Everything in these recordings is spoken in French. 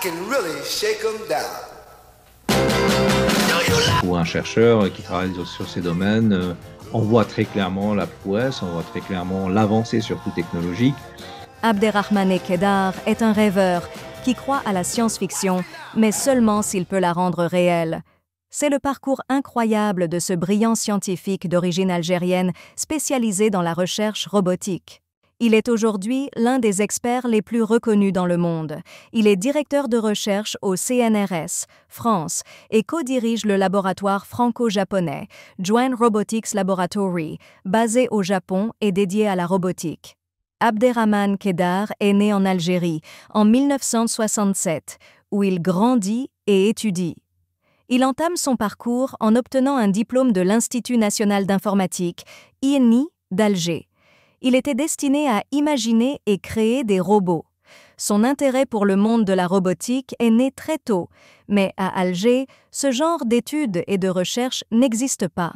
Pour Ou un chercheur qui travaille sur ces domaines, euh, on voit très clairement la prouesse, on voit très clairement l'avancée surtout technologique. Abderrahmane Kedar est un rêveur qui croit à la science-fiction, mais seulement s'il peut la rendre réelle. C'est le parcours incroyable de ce brillant scientifique d'origine algérienne spécialisé dans la recherche robotique. Il est aujourd'hui l'un des experts les plus reconnus dans le monde. Il est directeur de recherche au CNRS, France, et co-dirige le laboratoire franco-japonais, Joint Robotics Laboratory, basé au Japon et dédié à la robotique. Abderrahman Kedar est né en Algérie en 1967, où il grandit et étudie. Il entame son parcours en obtenant un diplôme de l'Institut national d'informatique, INI, d'Alger il était destiné à imaginer et créer des robots. Son intérêt pour le monde de la robotique est né très tôt, mais à Alger, ce genre d'études et de recherches n'existe pas.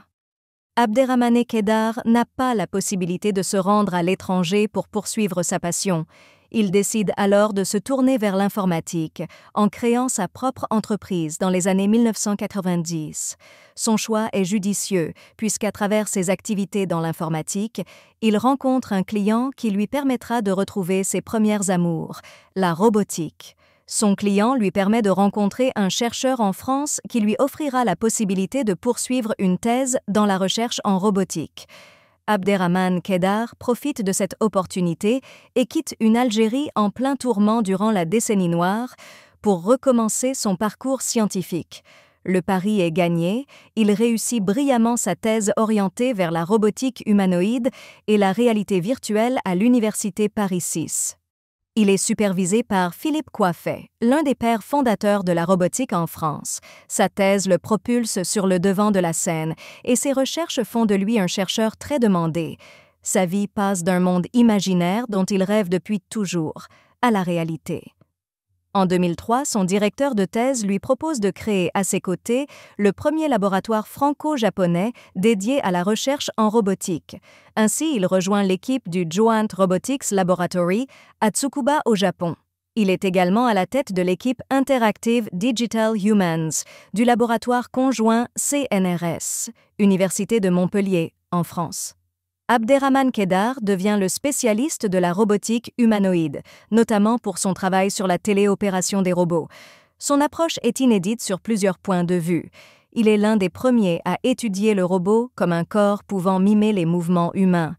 Abderrahmane Kedar n'a pas la possibilité de se rendre à l'étranger pour poursuivre sa passion. Il décide alors de se tourner vers l'informatique en créant sa propre entreprise dans les années 1990. Son choix est judicieux puisqu'à travers ses activités dans l'informatique, il rencontre un client qui lui permettra de retrouver ses premières amours, la robotique. Son client lui permet de rencontrer un chercheur en France qui lui offrira la possibilité de poursuivre une thèse dans la recherche en robotique. Abderrahman Kedar profite de cette opportunité et quitte une Algérie en plein tourment durant la décennie noire pour recommencer son parcours scientifique. Le pari est gagné, il réussit brillamment sa thèse orientée vers la robotique humanoïde et la réalité virtuelle à l'Université Paris 6. Il est supervisé par Philippe Coiffet, l'un des pères fondateurs de la robotique en France. Sa thèse le propulse sur le devant de la scène et ses recherches font de lui un chercheur très demandé. Sa vie passe d'un monde imaginaire dont il rêve depuis toujours à la réalité. En 2003, son directeur de thèse lui propose de créer à ses côtés le premier laboratoire franco-japonais dédié à la recherche en robotique. Ainsi, il rejoint l'équipe du Joint Robotics Laboratory à Tsukuba au Japon. Il est également à la tête de l'équipe Interactive Digital Humans du laboratoire conjoint CNRS, Université de Montpellier, en France. Abderrahman Kedar devient le spécialiste de la robotique humanoïde, notamment pour son travail sur la téléopération des robots. Son approche est inédite sur plusieurs points de vue. Il est l'un des premiers à étudier le robot comme un corps pouvant mimer les mouvements humains.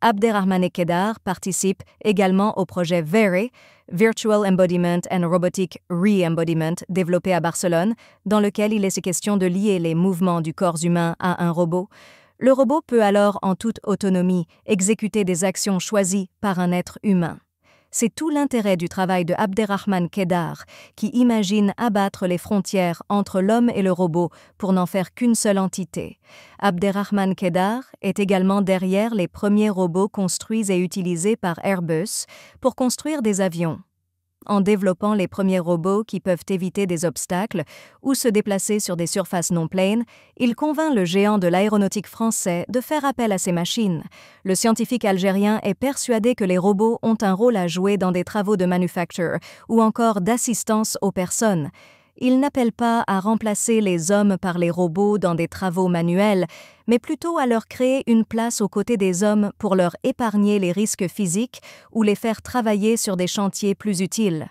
Abderrahmane Kedar participe également au projet VERE, Virtual Embodiment and Robotic Re-Embodiment, développé à Barcelone, dans lequel il est question de lier les mouvements du corps humain à un robot le robot peut alors en toute autonomie exécuter des actions choisies par un être humain. C'est tout l'intérêt du travail de Abderrahman Kedar, qui imagine abattre les frontières entre l'homme et le robot pour n'en faire qu'une seule entité. Abderrahman Kedar est également derrière les premiers robots construits et utilisés par Airbus pour construire des avions en développant les premiers robots qui peuvent éviter des obstacles ou se déplacer sur des surfaces non planes, il convainc le géant de l'aéronautique français de faire appel à ces machines. Le scientifique algérien est persuadé que les robots ont un rôle à jouer dans des travaux de manufacture ou encore d'assistance aux personnes il n'appelle pas à remplacer les hommes par les robots dans des travaux manuels, mais plutôt à leur créer une place aux côtés des hommes pour leur épargner les risques physiques ou les faire travailler sur des chantiers plus utiles.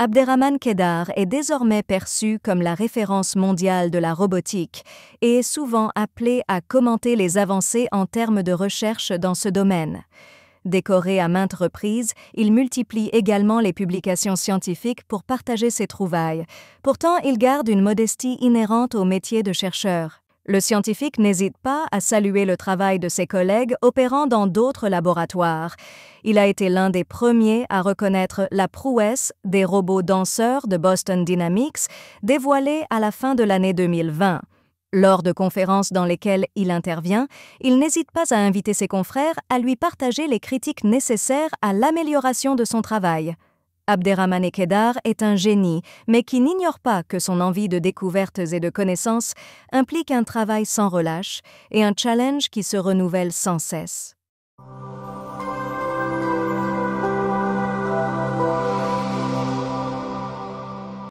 Abderrahman Kedar est désormais perçu comme la référence mondiale de la robotique et est souvent appelé à commenter les avancées en termes de recherche dans ce domaine. Décoré à maintes reprises, il multiplie également les publications scientifiques pour partager ses trouvailles. Pourtant, il garde une modestie inhérente au métier de chercheur. Le scientifique n'hésite pas à saluer le travail de ses collègues opérant dans d'autres laboratoires. Il a été l'un des premiers à reconnaître la prouesse des robots danseurs de Boston Dynamics, dévoilée à la fin de l'année 2020. Lors de conférences dans lesquelles il intervient, il n'hésite pas à inviter ses confrères à lui partager les critiques nécessaires à l'amélioration de son travail. Abderrahmane Kedar est un génie, mais qui n'ignore pas que son envie de découvertes et de connaissances implique un travail sans relâche et un challenge qui se renouvelle sans cesse.